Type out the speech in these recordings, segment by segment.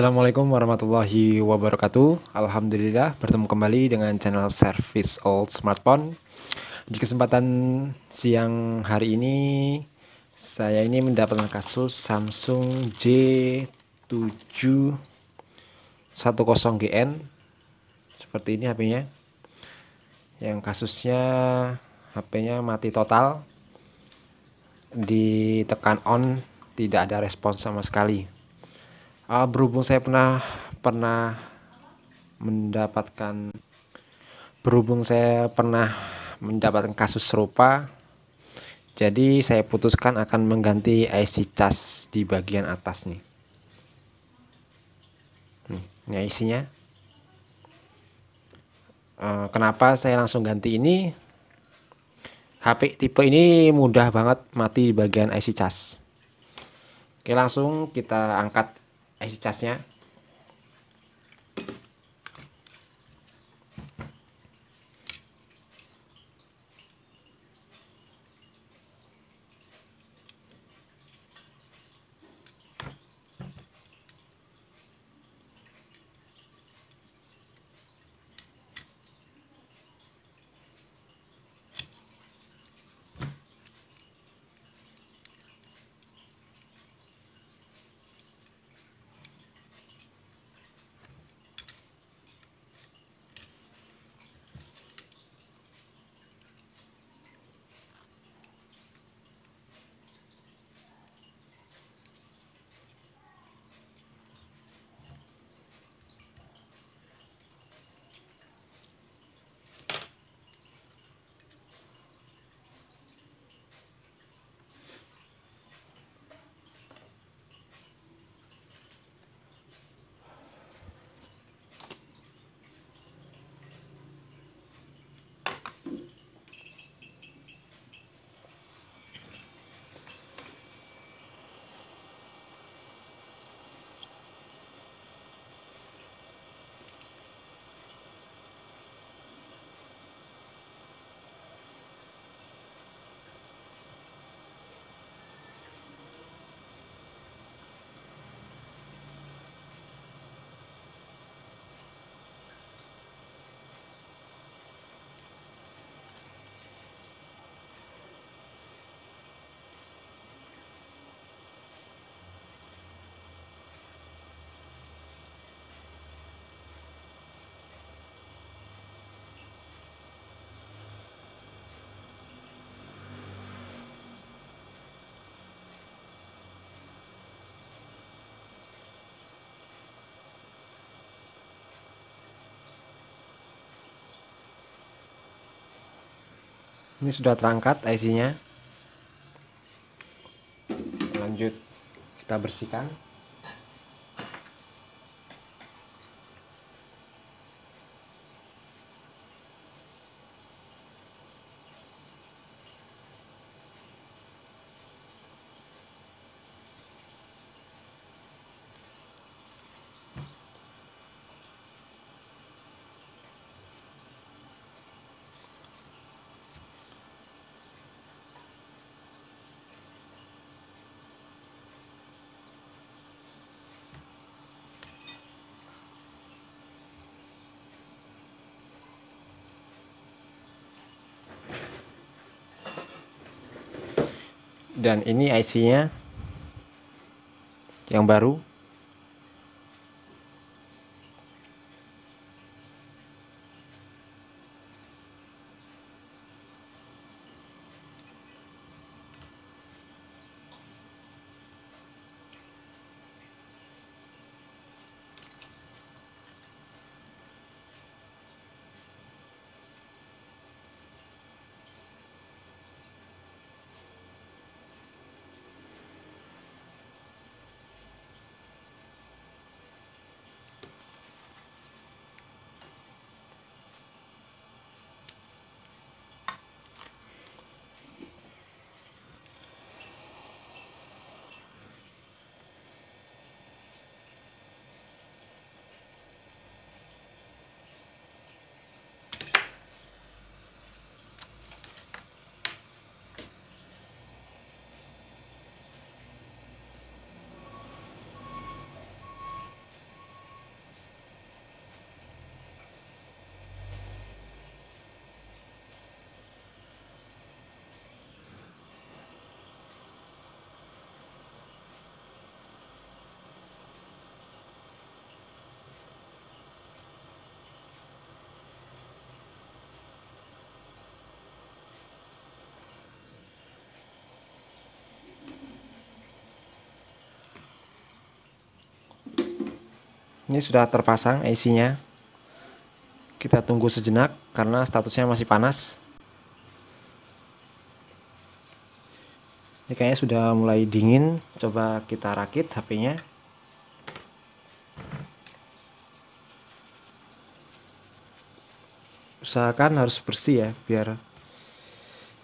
Assalamualaikum warahmatullahi wabarakatuh. Alhamdulillah bertemu kembali dengan channel Service Old Smartphone. Di kesempatan siang hari ini saya ini mendapatkan kasus Samsung J710GN seperti ini hpnya, Yang kasusnya hpnya mati total ditekan on tidak ada respon sama sekali uh, berhubung saya pernah pernah mendapatkan berhubung saya pernah mendapatkan kasus serupa jadi saya putuskan akan mengganti IC charge di bagian atas nih ini isinya. Ah, kenapa saya langsung ganti ini HP tipe ini mudah banget mati di bagian IC charge Oke langsung kita angkat IC charge-nya ini sudah terangkat IC nya lanjut kita bersihkan dan ini IC-nya yang baru ini sudah terpasang AC-nya kita tunggu sejenak karena statusnya masih panas ini kayaknya sudah mulai dingin coba kita rakit HP-nya usahakan harus bersih ya biar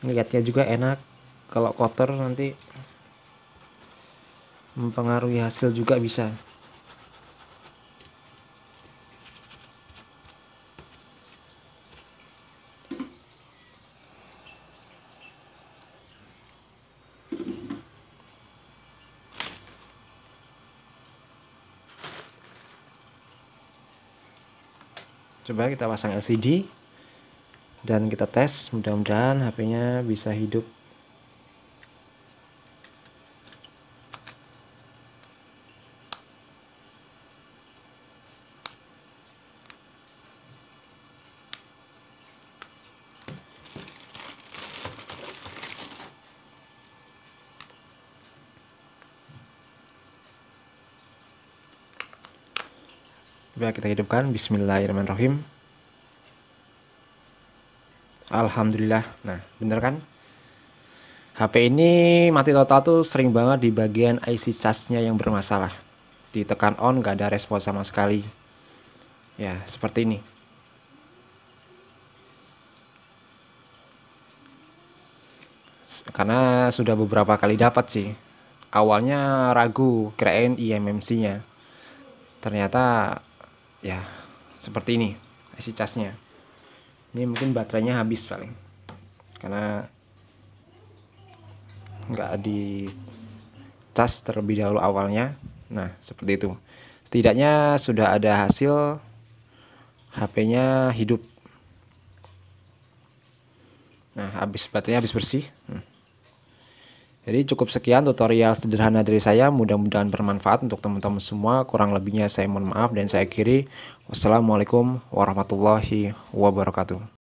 ngeliatnya juga enak kalau kotor nanti mempengaruhi hasil juga bisa coba kita pasang LCD dan kita tes mudah-mudahan HP-nya bisa hidup Coba kita hidupkan Bismillahirrahmanirrahim Alhamdulillah Nah bener kan HP ini mati total tuh sering banget di bagian IC charge-nya yang bermasalah Ditekan on gak ada respon sama sekali Ya seperti ini Karena sudah beberapa kali dapat sih awalnya ragu kirain IMMC nya ternyata ya seperti ini IC casnya ini mungkin baterainya habis paling karena nggak di cas terlebih dahulu awalnya nah seperti itu setidaknya sudah ada hasil HP-nya hidup nah habis baterainya habis bersih hmm. Jadi cukup sekian tutorial sederhana dari saya, mudah-mudahan bermanfaat untuk teman-teman semua. Kurang lebihnya saya mohon maaf dan saya akhiri. Wassalamualaikum warahmatullahi wabarakatuh.